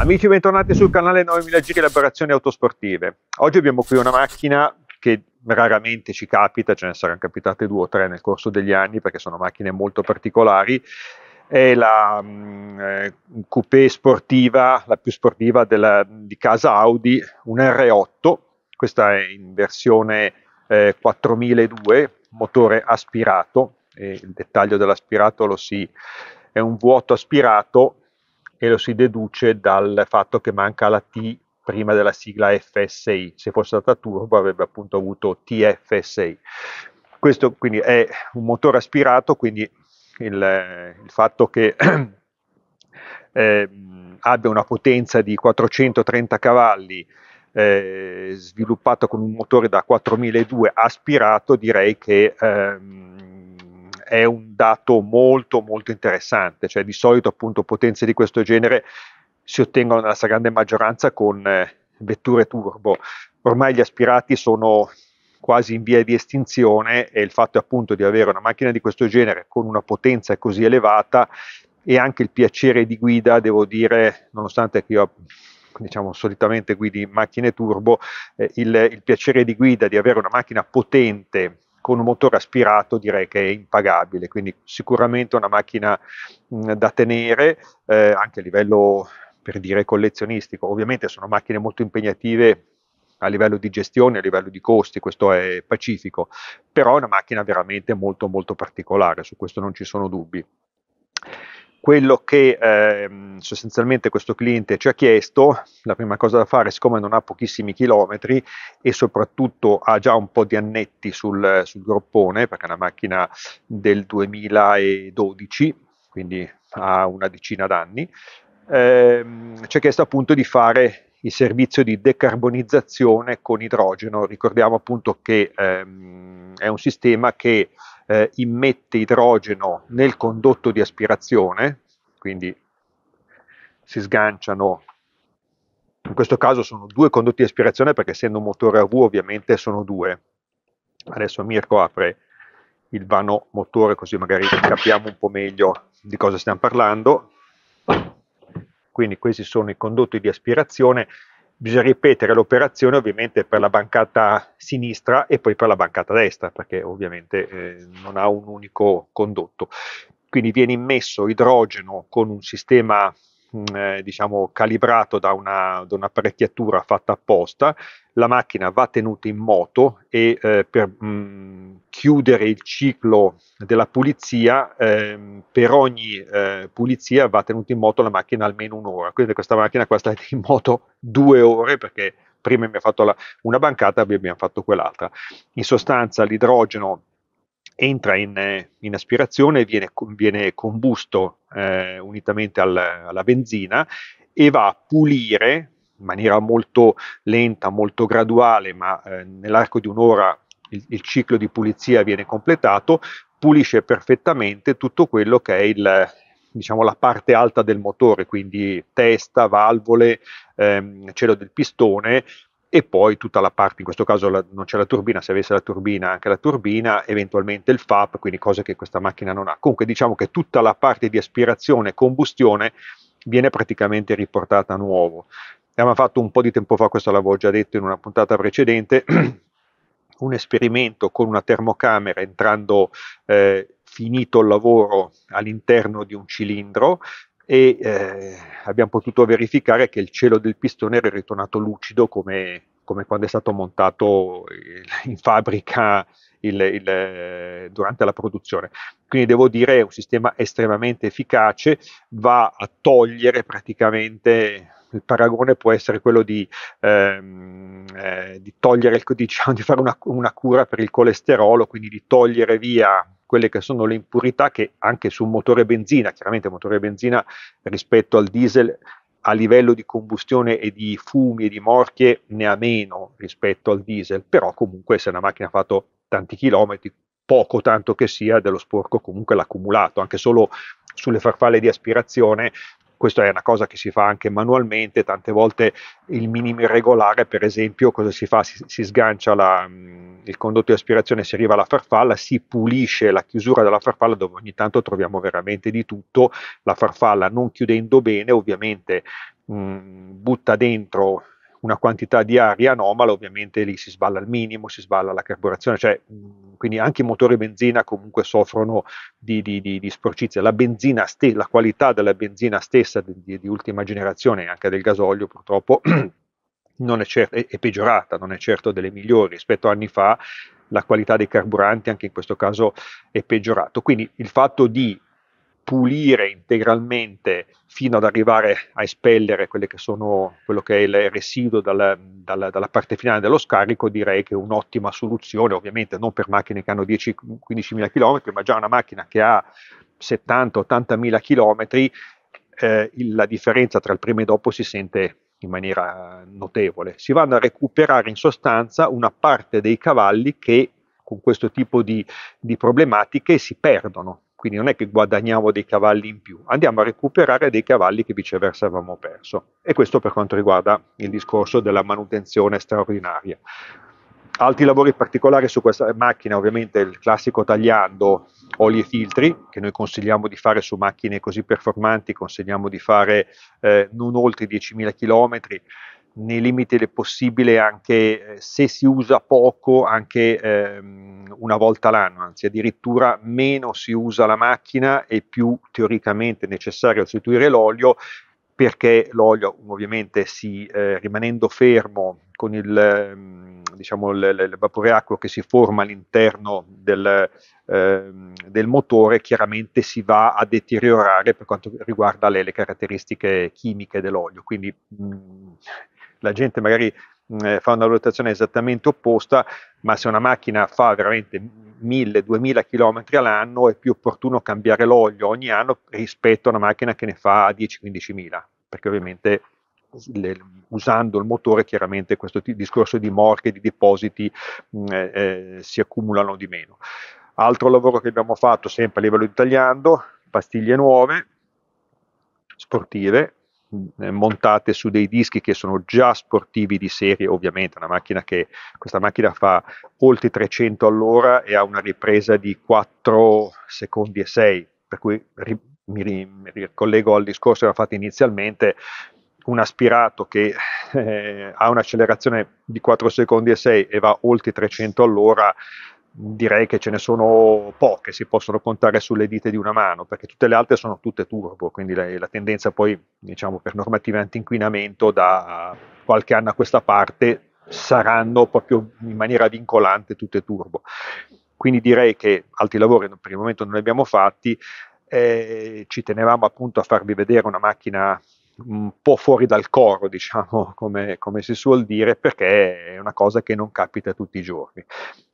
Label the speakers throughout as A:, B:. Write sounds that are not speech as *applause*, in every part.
A: Amici bentornati sul canale 9000 Giri Elaborazioni Autosportive. Oggi abbiamo qui una macchina che raramente ci capita, ce ne saranno capitate due o tre nel corso degli anni perché sono macchine molto particolari. È la mh, mm, eh, coupé sportiva, la più sportiva della, di casa Audi, un R8, questa è in versione eh, 4002, motore aspirato, il dettaglio dell'aspirato lo si è un vuoto aspirato e lo si deduce dal fatto che manca la T prima della sigla FSI, se fosse stata turbo avrebbe appunto avuto TFSI. Questo quindi è un motore aspirato, quindi il, il fatto che *clears throat* eh, abbia una potenza di 430 cavalli eh, sviluppato con un motore da 4002 aspirato, direi che ehm, è un dato molto molto interessante, cioè di solito appunto potenze di questo genere si ottengono nella stragrande maggioranza con eh, vetture turbo. Ormai gli aspirati sono quasi in via di estinzione e il fatto appunto di avere una macchina di questo genere con una potenza così elevata e anche il piacere di guida, devo dire, nonostante io diciamo solitamente guidi macchine turbo, eh, il, il piacere di guida di avere una macchina potente con un motore aspirato direi che è impagabile, quindi sicuramente una macchina mh, da tenere eh, anche a livello per dire collezionistico. Ovviamente sono macchine molto impegnative a livello di gestione, a livello di costi, questo è pacifico, però è una macchina veramente molto molto particolare, su questo non ci sono dubbi quello che eh, sostanzialmente questo cliente ci ha chiesto, la prima cosa da fare, siccome non ha pochissimi chilometri e soprattutto ha già un po' di annetti sul, sul groppone, perché è una macchina del 2012, quindi ha una decina d'anni, eh, ci ha chiesto appunto di fare il servizio di decarbonizzazione con idrogeno. Ricordiamo appunto che ehm, è un sistema che eh, immette idrogeno nel condotto di aspirazione, quindi si sganciano, in questo caso sono due condotti di aspirazione perché essendo un motore a V ovviamente sono due. Adesso Mirko apre il vano motore così magari capiamo un po' meglio di cosa stiamo parlando. Quindi questi sono i condotti di aspirazione bisogna ripetere l'operazione ovviamente per la bancata sinistra e poi per la bancata destra, perché ovviamente eh, non ha un unico condotto. Quindi viene immesso idrogeno con un sistema mh, mm, eh, diciamo, calibrato da, una, da un'apparecchiatura fatta apposta, la macchina va tenuta in moto e eh, per mh, mm, chiudere il ciclo della pulizia, eh, per ogni eh, pulizia va tenuta in moto la macchina almeno un'ora, quindi questa macchina qua sta in moto due ore perché prima mi ha fatto la, una bancata, poi abbiamo fatto quell'altra. In sostanza l'idrogeno entra in, in aspirazione, viene, viene combusto eh, unitamente al, alla benzina e va a pulire in maniera molto lenta, molto graduale, ma eh, nell'arco di un'ora il, il, ciclo di pulizia viene completato, pulisce perfettamente tutto quello che è il, diciamo, la parte alta del motore, quindi testa, valvole, ehm, cielo del pistone, e poi tutta la parte, in questo caso la, non c'è la turbina, se avesse la turbina anche la turbina, eventualmente il FAP, quindi cose che questa macchina non ha. Comunque diciamo che tutta la parte di aspirazione e combustione viene praticamente riportata a nuovo. Abbiamo fatto un po' di tempo fa, questo l'avevo già detto in una puntata precedente, *clears throat* un esperimento con una termocamera entrando eh, finito il lavoro all'interno di un cilindro e eh, abbiamo potuto verificare che il cielo del pistone era ritornato lucido come, come quando è stato montato in fabbrica il, il, durante la produzione. Quindi devo dire che è un sistema estremamente efficace, va a togliere praticamente il paragone può essere quello di, ehm, eh, di togliere, diciamo, di fare una, una cura per il colesterolo, quindi di togliere via quelle che sono le impurità che anche su un motore benzina, chiaramente un motore benzina rispetto al diesel a livello di combustione e di fumi e di morchie ne ha meno rispetto al diesel, però comunque se una macchina ha fatto tanti chilometri, poco tanto che sia dello sporco comunque l'ha accumulato, anche solo sulle farfalle di aspirazione questa è una cosa che si fa anche manualmente, tante volte il minimo irregolare, per esempio, cosa si fa? Si, si sgancia la, mm, il condotto di aspirazione, si arriva alla farfalla, si pulisce la chiusura della farfalla dove ogni tanto troviamo veramente di tutto, la farfalla non chiudendo bene ovviamente mh, mm, butta dentro una quantità di aria anomala, ovviamente lì si sballa al minimo, si sballa la carburazione, cioè, quindi anche i motori benzina comunque soffrono di, di, di, di sporcizia. La, ste- la, qualità della benzina stessa di, di ultima generazione, anche del gasolio purtroppo, *clears throat* non è, certo, è, è, peggiorata, non è certo delle migliori rispetto a anni fa, la qualità dei carburanti anche in questo caso è peggiorata. Quindi il fatto di pulire integralmente fino ad arrivare a espellere che sono, quello che è il residuo dalla, dalla, dalla, parte finale dello scarico, direi che è un'ottima soluzione, ovviamente non per macchine che hanno 10-15 mila chilometri, ma già una macchina che ha 70-80 mila chilometri, eh, la differenza tra il prima e dopo si sente in maniera notevole. Si vanno a recuperare in sostanza una parte dei cavalli che con questo tipo di, di problematiche si perdono quindi non è che guadagniamo dei cavalli in più, andiamo a recuperare dei cavalli che viceversa avevamo perso. E questo per quanto riguarda il discorso della manutenzione straordinaria. Altri lavori particolari su questa macchina, ovviamente il classico tagliando oli e filtri, che noi consigliamo di fare su macchine così performanti, consigliamo di fare eh, non oltre 10.000 km, nei limiti del possibile anche eh, se si usa poco anche ehm, una volta l'anno, anzi addirittura meno si usa la macchina e più teoricamente è necessario sostituire l'olio perché l'olio ovviamente si, eh, rimanendo fermo con il, ehm, diciamo, l- il vapore acqueo che si forma all'interno del, ehm, del, motore chiaramente si va a deteriorare per quanto riguarda le, le caratteristiche chimiche dell'olio. Quindi mh, mm, la gente magari mh, mm, eh, fa una valutazione esattamente opposta, ma se una macchina fa veramente 1000-2000 km all'anno è più opportuno cambiare l'olio ogni anno rispetto a una macchina che ne fa 10-15.000, perché ovviamente le, usando il motore chiaramente questo t- discorso di morche, di depositi mh, mm, eh, eh, si accumulano di meno. Altro lavoro che abbiamo fatto sempre a livello di tagliando, pastiglie nuove, sportive, eh, montate su dei dischi che sono già sportivi di serie, ovviamente una macchina che, questa macchina fa oltre 300 all'ora e ha una ripresa di 4 secondi e 6, per cui ri, mi, ri, mi ricollego al discorso che aveva fatto inizialmente, un aspirato che eh, ha un'accelerazione di 4 secondi e 6 e va oltre 300 all'ora direi che ce ne sono poche, si possono contare sulle dita di una mano, perché tutte le altre sono tutte turbo, quindi la, la tendenza poi, diciamo, per normative antinquinamento da qualche anno a questa parte saranno proprio in maniera vincolante tutte turbo. Quindi direi che altri lavori per il momento non li abbiamo fatti, eh, ci tenevamo appunto a farvi vedere una macchina un po' fuori dal coro, diciamo, *laughs* come, come, si suol dire, perché è una cosa che non capita tutti i giorni.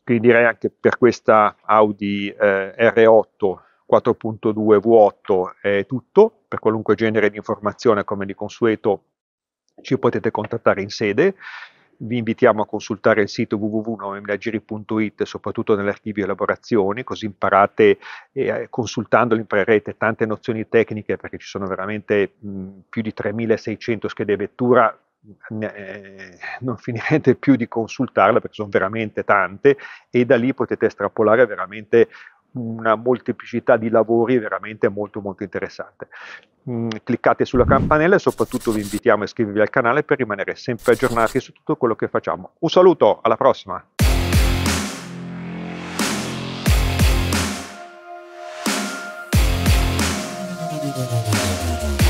A: Quindi direi anche per questa Audi eh, R8 4.2 V8 è tutto, per qualunque genere di informazione come di consueto ci potete contattare in sede vi invitiamo a consultare il sito www.novemilagiri.it, soprattutto nell'archivio elaborazioni, così imparate, eh, consultandolo imparerete tante nozioni tecniche, perché ci sono veramente mh, più di 3600 schede vettura, eh, non finirete più di consultarle perché sono veramente tante e da lì potete estrapolare veramente una molteplicità di lavori veramente molto molto interessante. Mm, cliccate sulla campanella e soprattutto vi invitiamo a iscrivervi al canale per rimanere sempre aggiornati su tutto quello che facciamo. Un saluto, alla prossima! Thank you.